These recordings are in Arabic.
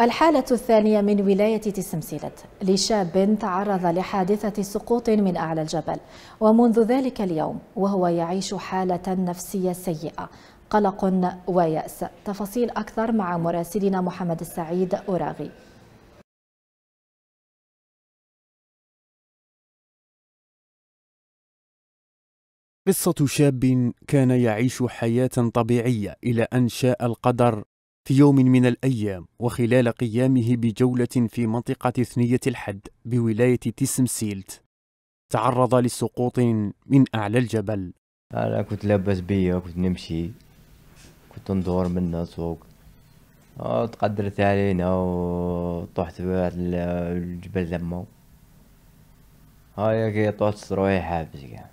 الحالة الثانية من ولاية تسمسيلة لشاب تعرض لحادثة سقوط من أعلى الجبل ومنذ ذلك اليوم وهو يعيش حالة نفسية سيئة قلق ويأس تفاصيل أكثر مع مراسلنا محمد السعيد أوراغي قصة شاب كان يعيش حياة طبيعية إلى أن شاء القدر في يوم من الأيام وخلال قيامه بجولة في منطقة ثنية الحد بولاية تسمسيلت تعرض لسقوط من أعلى الجبل أنا كنت لابس بيا كنت نمشي كنت ندور من فوق تقدرت علينا وطحت في الجبل لما هاي كي طحت روحي حابس كاع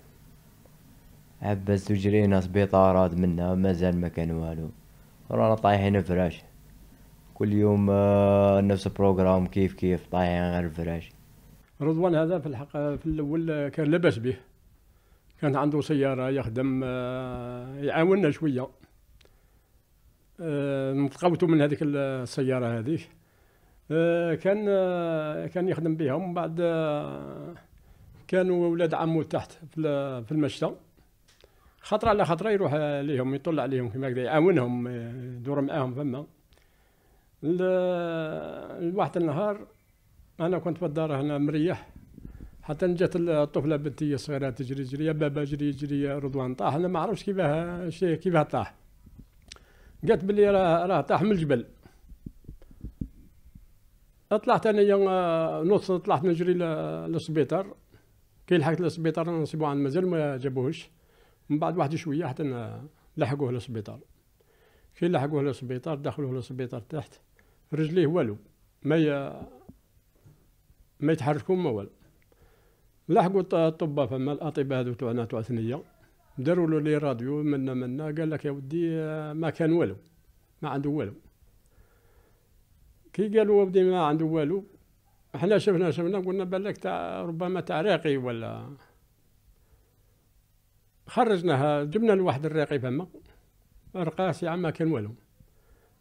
حبست وجرينا سبيطارات منها مازال ما كان والو رانا طايحين فراش كل يوم آه، نفس البروغرام كيف كيف طايحين غير فراش رضوان هذا في الحق في الاول كان لاباس به كان عنده سياره يخدم آه، يعاوننا شويه نتقوته آه، من هذيك السياره هذيك كان كان يخدم بها ومن بعد كانوا ولاد عمو تحت في المشتى خطره على خطره يروح ليهم يطلع عليهم كما هكذا يعاونهم يدور آه، معاهم فما الواحد النهار انا كنت في الدار هنا مريح حتى جات الطفله بنتي الصغيره تجري تجري يا بابا جري جري يا رضوان طاح انا ما عرفتش كيفاه كيفاه طاح قالت بلي راه راه طاح من الجبل طلعت انا آه، نوصل طلعت نجري للسبيطار كي لحقت للسبيطار نصيبو عن مازال ما جابوهش من بعد واحد شويه حتى لحقوه للسبيطار كي لحقوه للسبيطار دخلوه للسبيطار تحت رجليه والو ما ي... ما يتحركوا ما والو لحقوا الطبا فما الاطباء هذو تاعنا تاع ثنيه داروا له لي راديو منا منا قال لك يا ودي آه، ما كان والو ما عنده والو كي قالوا ودي ما عنده والو احنا شفنا شفنا قلنا بالك تاع ربما تاع ولا خرجناه جبنا لواحد الراقي فما رقاس يا ما كان والو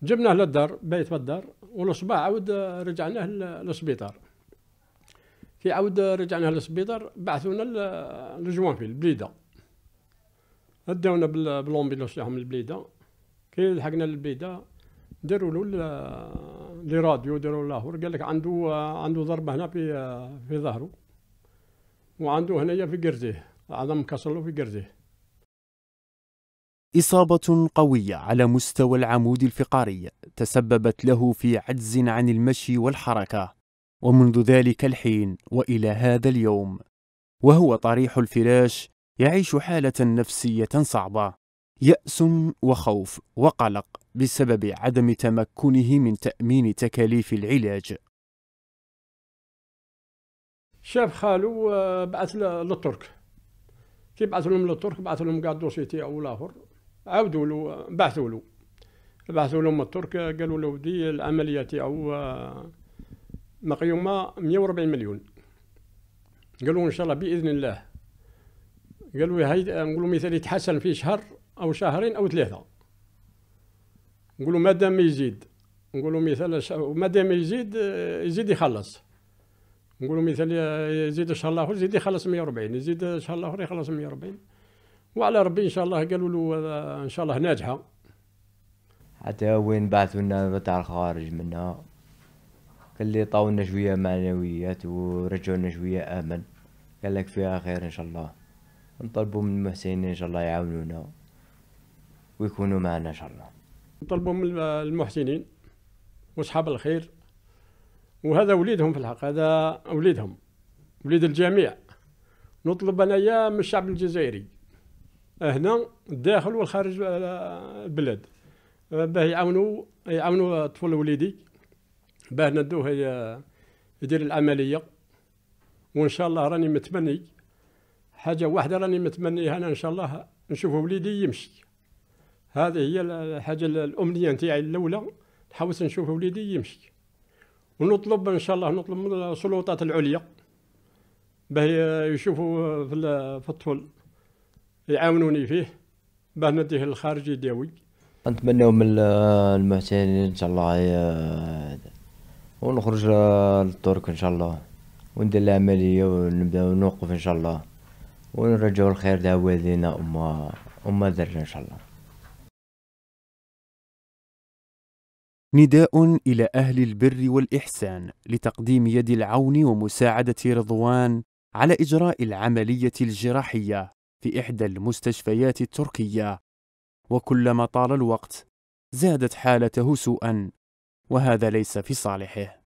جبناه للدار بيت بالدار والصباح عاود رجعناه للسبيطار كي عاود رجعناه للسبيطار بعثونا لجوانفيل بليده داونا بالومبيلوس تاعهم البليده كي لحقنا البليده داروا له لي راديو داروا له قال لك عنده عنده ضربه هنا في في ظهره وعنده هنايا في قرزيه عظم كسر له في قرزيه إصابة قوية على مستوى العمود الفقري تسببت له في عجز عن المشي والحركة ومنذ ذلك الحين وإلى هذا اليوم وهو طريح الفراش يعيش حالة نفسية صعبة يأس وخوف وقلق بسبب عدم تمكنه من تأمين تكاليف العلاج شاف خالو آه، بعث للترك كي بعث لهم للترك بعث لهم كاع الدوسي تاعو الاخر عاودوا له بعثوا له بعثوا لهم الترك قالوا له دي العمليه تاعو آه، مقيومه 140 مليون قالوا ان شاء الله باذن الله قالوا هاي نقولوا مثال يتحسن في شهر او شهرين او ثلاثه نقولوا مادام يزيد نقولوا مثال مادام يزيد آه، يزيد يخلص نقولوا مثال يزيد ان شاء اخر يزيد يخلص 140 يزيد ان شاء اخر يخلص 140 وعلى ربي ان شاء الله قالوا له آه، ان شاء الله ناجحه حتى وين بعثوا لنا تاع الخارج منها قال لي طاولنا شويه معنويات ورجعونا شويه امن قال لك فيها خير ان شاء الله نطلبوا من المحسنين ان شاء الله يعاونونا ويكونوا معنا ان شاء الله نطلبوا من المحسنين واصحاب الخير وهذا وليدهم في الحق هذا وليدهم وليد الجميع نطلب انايا من الشعب الجزائري هنا الداخل والخارج البلاد باه يعاونوا يعاونوا الطفل وليدي باه ندوه يدير العمليه وان شاء الله راني متمني حاجه واحده راني متمنيها انا ان شاء الله نشوف وليدي يمشي هذه هي الحاجه الامنيه نتاعي الاولى نحوس نشوف وليدي يمشي ونطلب ان شاء الله نطلب من السلطات العليا باه يشوفوا في الطفل يعاونوني فيه باه نديه للخارج يداوي نتمنوا من المعتنين ان شاء الله آه، ونخرج للترك ان شاء الله وندير العمليه ونبدا نوقف ان شاء الله ونرجعوا الخير دعوه لينا اما اما درنا ان شاء الله نداء إلى أهل البر والإحسان لتقديم يد العون ومساعدة رضوان على إجراء العملية الجراحية في إحدى المستشفيات التركية وكلما طال الوقت زادت حالته سوءا وهذا ليس في صالحه